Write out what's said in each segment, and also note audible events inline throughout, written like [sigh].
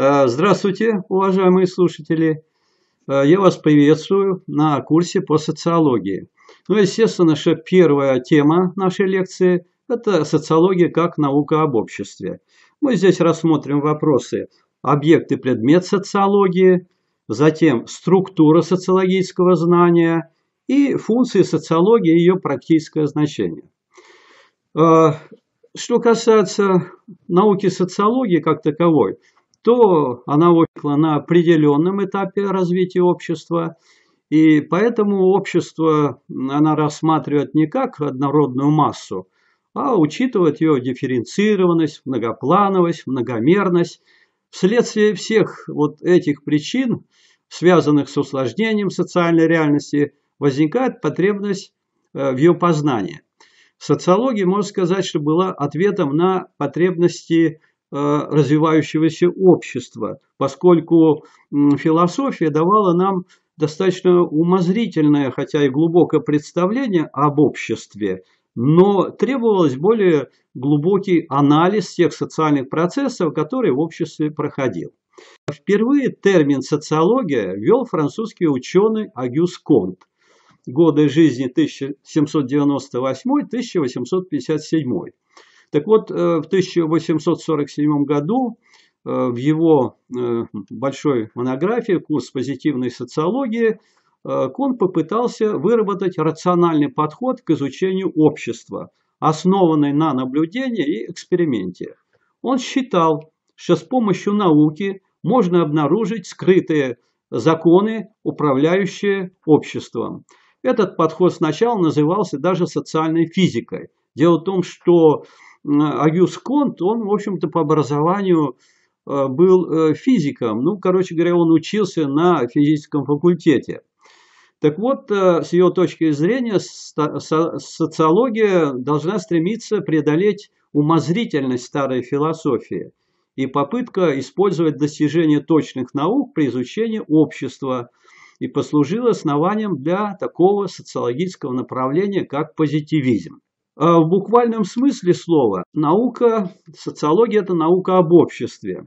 Э, здравствуйте, уважаемые слушатели. Э, я вас приветствую на курсе по социологии. Ну, естественно, наша первая тема нашей лекции – это социология как наука об обществе. Мы здесь рассмотрим вопросы объекты, предмет социологии, затем структура социологического знания и функции социологии и ее практическое значение. Э, что касается науки социологии как таковой – то она возникла на определенном этапе развития общества, и поэтому общество она рассматривает не как однородную массу, а учитывает ее дифференцированность, многоплановость, многомерность. Вследствие всех вот этих причин, связанных с усложнением социальной реальности, возникает потребность э, в ее познании. Социология, можно сказать, что была ответом на потребности Э, развивающегося общества, поскольку философия давала нам достаточно умозрительное, хотя и глубокое представление об обществе, но требовалось более глубокий анализ тех социальных процессов, которые в обществе проходил. Впервые термин «социология» ввел французский ученый Агюс Конт годы жизни 1798-1857. Так вот, э, в 1847 году э, в его э, большой монографии «Курс позитивной социологии» Кун попытался выработать рациональный подход к изучению общества, основанный на наблюдении и эксперименте. Он считал, что с помощью науки можно обнаружить скрытые законы, управляющие обществом. Этот подход сначала назывался даже социальной физикой. Дело в том, что Агюс Конт, он, в общем-то, по образованию э, был э, физиком. Ну, короче говоря, он учился на физическом факультете. Так вот, э, с ее точки зрения, социология должна стремиться преодолеть умозрительность старой философии и попытка использовать достижения точных наук при изучении общества и послужила основанием для такого социологического направления, как позитивизм. А, в буквальном смысле слова наука, социология – это наука об обществе.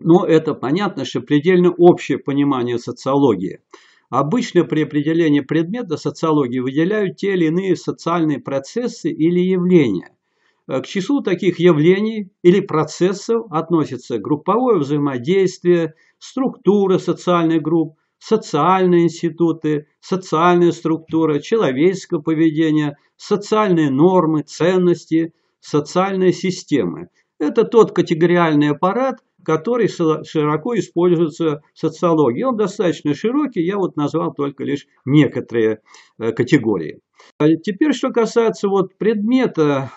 Но это понятно, что предельно общее понимание социологии. Обычно при определении предмета социологии выделяют те или иные социальные процессы или явления. А, к числу таких явлений или процессов относятся групповое взаимодействие, структура социальных групп, социальные институты, социальная структура, человеческое поведение, социальные нормы, ценности, социальные системы. Это тот категориальный аппарат, который широко используется в социологии. Он достаточно широкий, я вот назвал только лишь некоторые э, категории. А теперь, что касается вот предмета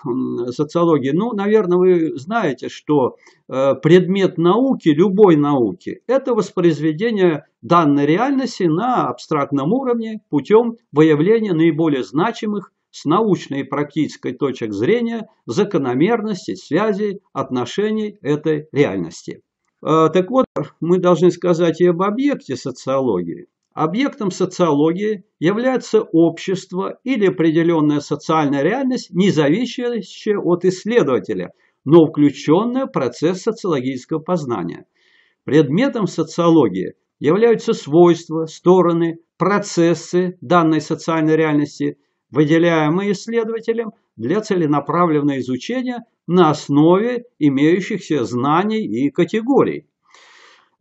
социологии, ну, наверное, вы знаете, что э, предмет науки, любой науки, это воспроизведение данной реальности на абстрактном уровне путем выявления наиболее значимых с научной и практической точек зрения закономерностей, связей, отношений этой реальности. Э, так вот, мы должны сказать и об объекте социологии. Объектом социологии является общество или определенная социальная реальность, не зависящая от исследователя, но включенная в процесс социологического познания. Предметом социологии являются свойства, стороны, процессы данной социальной реальности, выделяемые исследователем для целенаправленного изучения на основе имеющихся знаний и категорий.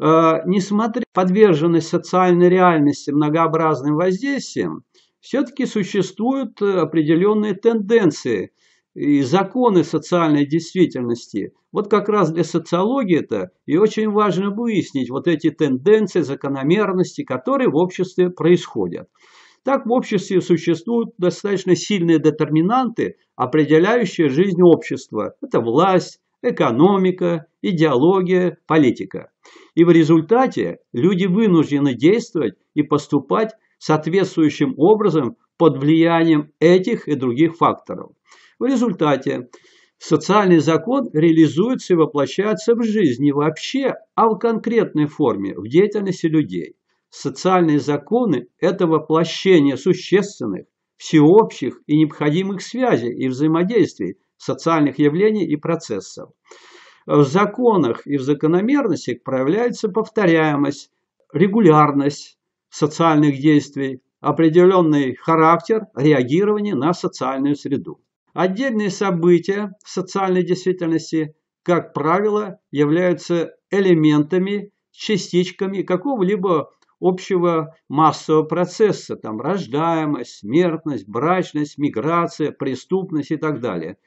Э, несмотря на подверженность социальной реальности многообразным воздействиям, все-таки существуют э, определенные тенденции и законы социальной действительности. Вот как раз для социологии это и очень важно выяснить вот эти тенденции, закономерности, которые в обществе происходят. Так в обществе существуют достаточно сильные детерминанты, определяющие жизнь общества. Это власть, экономика, идеология, политика. И в результате люди вынуждены действовать и поступать соответствующим образом под влиянием этих и других факторов. В результате социальный закон реализуется и воплощается в жизни вообще, а в конкретной форме, в деятельности людей. Социальные законы – это воплощение существенных, всеобщих и необходимых связей и взаимодействий социальных явлений и процессов в законах и в закономерностях проявляется повторяемость, регулярность социальных действий, определенный характер реагирования на социальную среду. Отдельные события в социальной действительности, как правило, являются элементами, частичками какого-либо общего массового процесса, там рождаемость, смертность, брачность, миграция, преступность и так далее.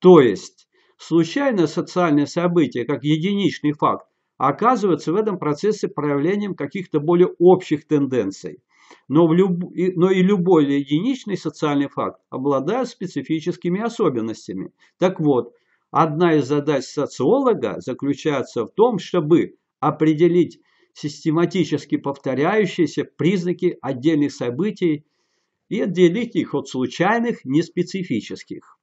То есть Случайное социальное событие, как единичный факт, оказывается в этом процессе проявлением каких-то более общих тенденций. Но, в люб... но и любой единичный социальный факт обладает специфическими особенностями. Так вот, одна из задач социолога заключается в том, чтобы определить систематически повторяющиеся признаки отдельных событий и отделить их от случайных, неспецифических.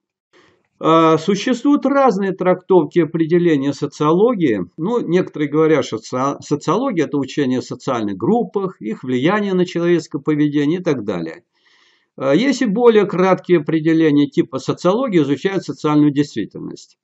А, существуют разные трактовки определения социологии. Ну, некоторые говорят, что социология – это учение о социальных группах, их влияние на человеческое поведение и так далее. А, есть и более краткие определения типа социологии изучают социальную действительность.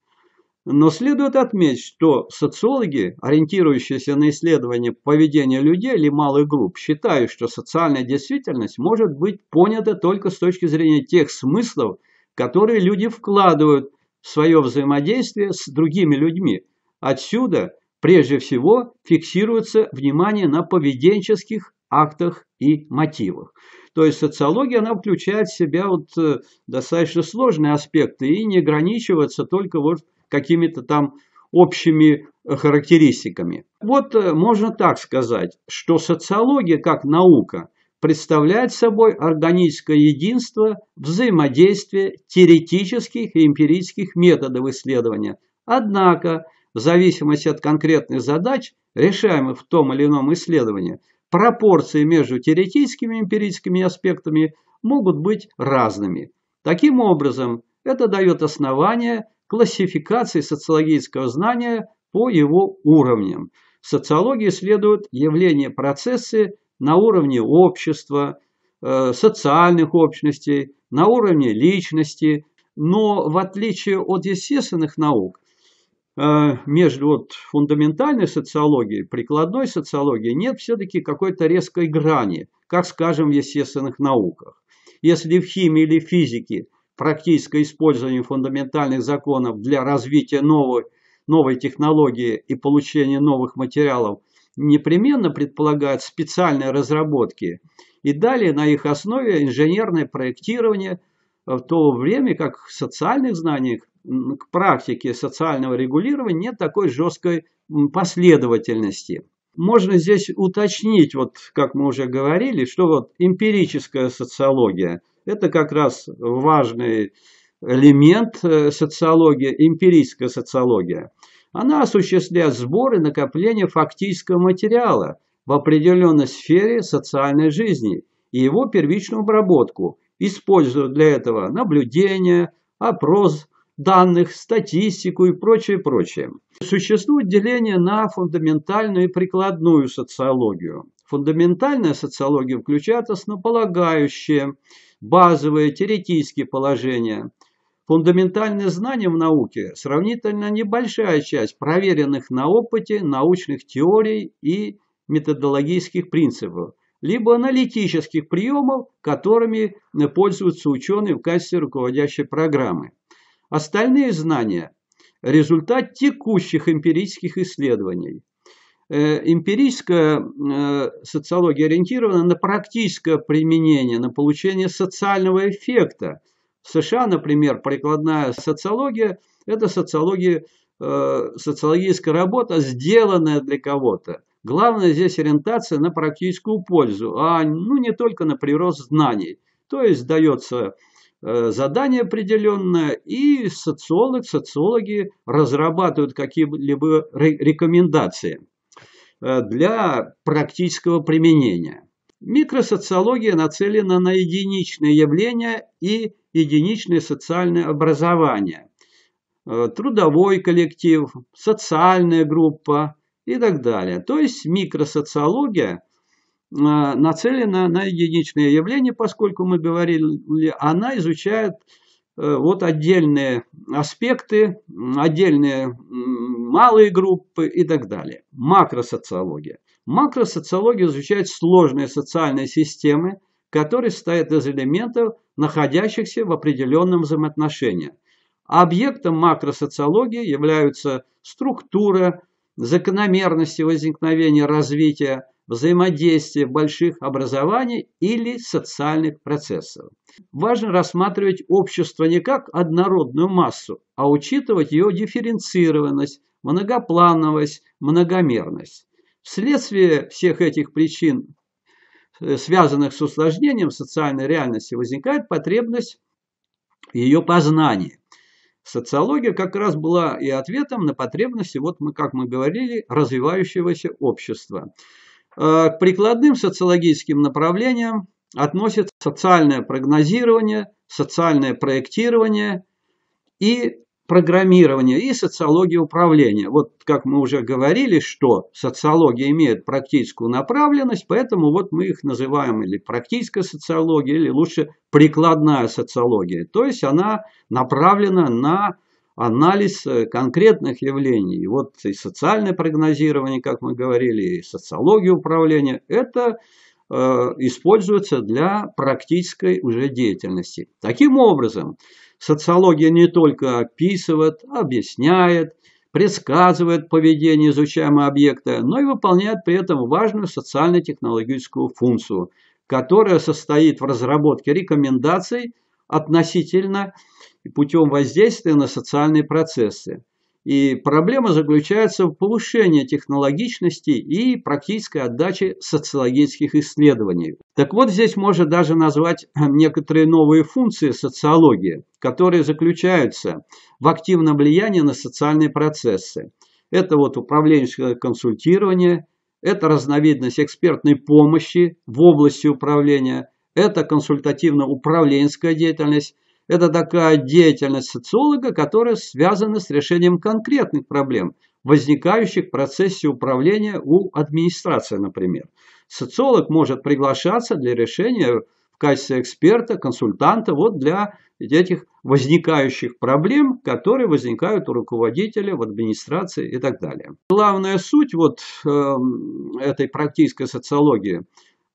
Но следует отметить, что социологи, ориентирующиеся на исследование поведения людей или малых групп, считают, что социальная действительность может быть понята только с точки зрения тех смыслов, которые люди вкладывают в свое взаимодействие с другими людьми. Отсюда прежде всего фиксируется внимание на поведенческих актах и мотивах. То есть социология, она включает в себя вот э, достаточно сложные аспекты и не ограничивается только вот какими-то там общими э, характеристиками. Вот э, можно так сказать, что социология как наука представляет собой органическое единство взаимодействия теоретических и эмпирических методов исследования. Однако, в зависимости от конкретных задач, решаемых в том или ином исследовании, пропорции между теоретическими и эмпирическими аспектами могут быть разными. Таким образом, это дает основание классификации социологического знания по его уровням. В социологии следуют явления процессы, на уровне общества, э, социальных общностей, на уровне личности. Но в отличие от естественных наук, э, между вот фундаментальной социологией и прикладной социологией нет все-таки какой-то резкой грани, как, скажем, в естественных науках. Если в химии или физике практическое использование фундаментальных законов для развития новой, новой технологии и получения новых материалов непременно предполагают специальные разработки и далее на их основе инженерное проектирование, э, в то время как в социальных знаниях к практике социального регулирования нет такой жесткой последовательности. Можно здесь уточнить, вот как мы уже говорили, что вот эмпирическая социология – это как раз важный элемент э, социологии, эмпирическая социология – она осуществляет сбор и накопление фактического материала в определенной сфере социальной жизни и его первичную обработку, используя для этого наблюдения, опрос данных, статистику и прочее, прочее. Существует деление на фундаментальную и прикладную социологию. Фундаментальная социология включает основополагающие, базовые, теоретические положения – Фундаментальные знания в науке – сравнительно небольшая часть проверенных на опыте научных теорий и методологических принципов, либо аналитических приемов, которыми пользуются ученые в качестве руководящей программы. Остальные знания – результат текущих эмпирических исследований. Э, эмпирическая э, социология ориентирована на практическое применение, на получение социального эффекта – в США, например, прикладная социология – это социология, э, социологическая работа, сделанная для кого-то. Главное здесь ориентация на практическую пользу, а ну, не только на прирост знаний. То есть дается э, задание определенное, и социолог, социологи разрабатывают какие-либо рекомендации э, для практического применения. Микросоциология нацелена на единичные явления и единичное социальное образование, э, трудовой коллектив, социальная группа и так далее. То есть микросоциология э, нацелена на единичные явления, поскольку мы говорили, она изучает э, вот отдельные аспекты, отдельные малые группы и так далее. Макросоциология. Макросоциология изучает сложные социальные системы, которые состоят из элементов, находящихся в определенном взаимоотношении. Объектом макросоциологии являются структура, закономерности возникновения развития, взаимодействия больших образований или социальных процессов. Важно рассматривать общество не как однородную массу, а учитывать ее дифференцированность, многоплановость, многомерность. Вследствие всех этих причин Э, связанных с усложнением социальной реальности, возникает потребность ее познания. Социология как раз была и ответом на потребности, вот мы, как мы говорили, развивающегося общества. Э, к прикладным социологическим направлениям относят социальное прогнозирование, социальное проектирование и программирования и социология управления. Вот как мы уже говорили, что социология имеет практическую направленность, поэтому вот мы их называем или практическая социология, или лучше прикладная социология. То есть она направлена на анализ э, конкретных явлений. И вот и социальное прогнозирование, как мы говорили, и социология управления – это Э, используются для практической уже деятельности. Таким образом, социология не только описывает, объясняет, предсказывает поведение изучаемого объекта, но и выполняет при этом важную социально-технологическую функцию, которая состоит в разработке рекомендаций относительно путем воздействия на социальные процессы. И проблема заключается в повышении технологичности и практической отдаче социологических исследований. Так вот, здесь можно даже назвать э, некоторые новые функции социологии, которые заключаются в активном влиянии на социальные процессы. Это вот управленческое консультирование, это разновидность экспертной помощи в области управления, это консультативно-управленческая деятельность, это такая деятельность социолога, которая связана с решением конкретных проблем, возникающих в процессе управления у администрации, например. Социолог может приглашаться для решения в качестве эксперта, консультанта вот для этих возникающих проблем, которые возникают у руководителя в администрации и так далее. Главная суть вот эм, этой практической социологии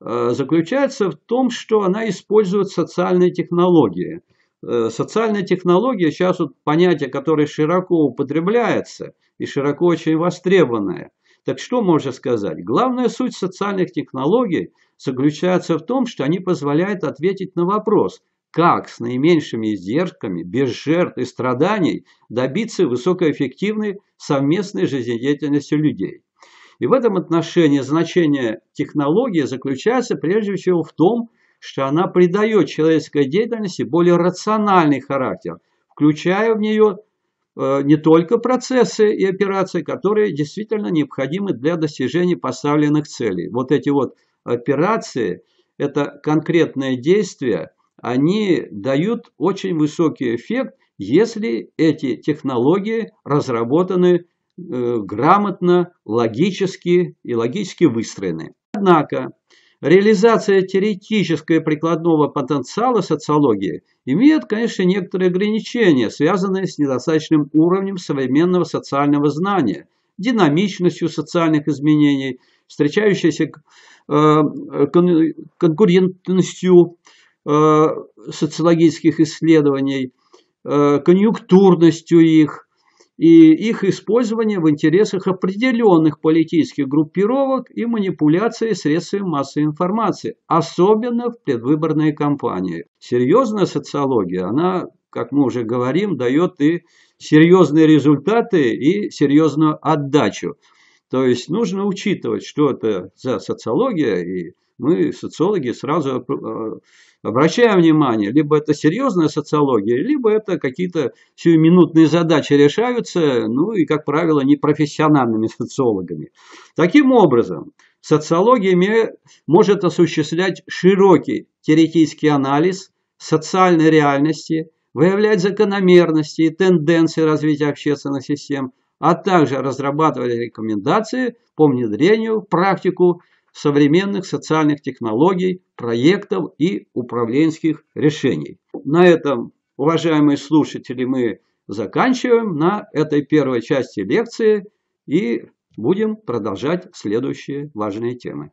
э, заключается в том, что она использует социальные технологии – Э, социальная технология сейчас вот понятие, которое широко употребляется и широко очень востребованное. Так что можно сказать? Главная суть социальных технологий заключается в том, что они позволяют ответить на вопрос, как с наименьшими издержками, без жертв и страданий добиться высокоэффективной совместной жизнедеятельности людей. И в этом отношении значение технологии заключается прежде всего в том, что она придает человеческой деятельности более рациональный характер, включая в нее э, не только процессы и операции, которые действительно необходимы для достижения поставленных целей. Вот эти вот операции, это конкретные действия, они дают очень высокий эффект, если эти технологии разработаны э, грамотно, логически и логически выстроены. Однако Реализация теоретического и прикладного потенциала социологии имеет, конечно, некоторые ограничения, связанные с недостаточным уровнем современного социального знания, динамичностью социальных изменений, встречающейся э, конкурентностью э, социологических исследований, э, конъюнктурностью их – и их использование в интересах определенных политических группировок и манипуляции средствами массовой информации, особенно в предвыборной кампании. Серьезная социология, она, как мы уже говорим, дает и серьезные результаты, и серьезную отдачу. То есть нужно учитывать, что это за социология и мы, социологи, сразу э, обращаем внимание, либо это серьезная социология, либо это какие-то сиюминутные задачи решаются, ну и, как правило, непрофессиональными [laughs] социологами. Таким образом, социология может осуществлять широкий теоретический анализ социальной реальности, выявлять закономерности и тенденции развития общественных систем, а также разрабатывать рекомендации по внедрению в практику современных социальных технологий, проектов и управленческих решений. На этом, уважаемые слушатели, мы заканчиваем на этой первой части лекции и будем продолжать следующие важные темы.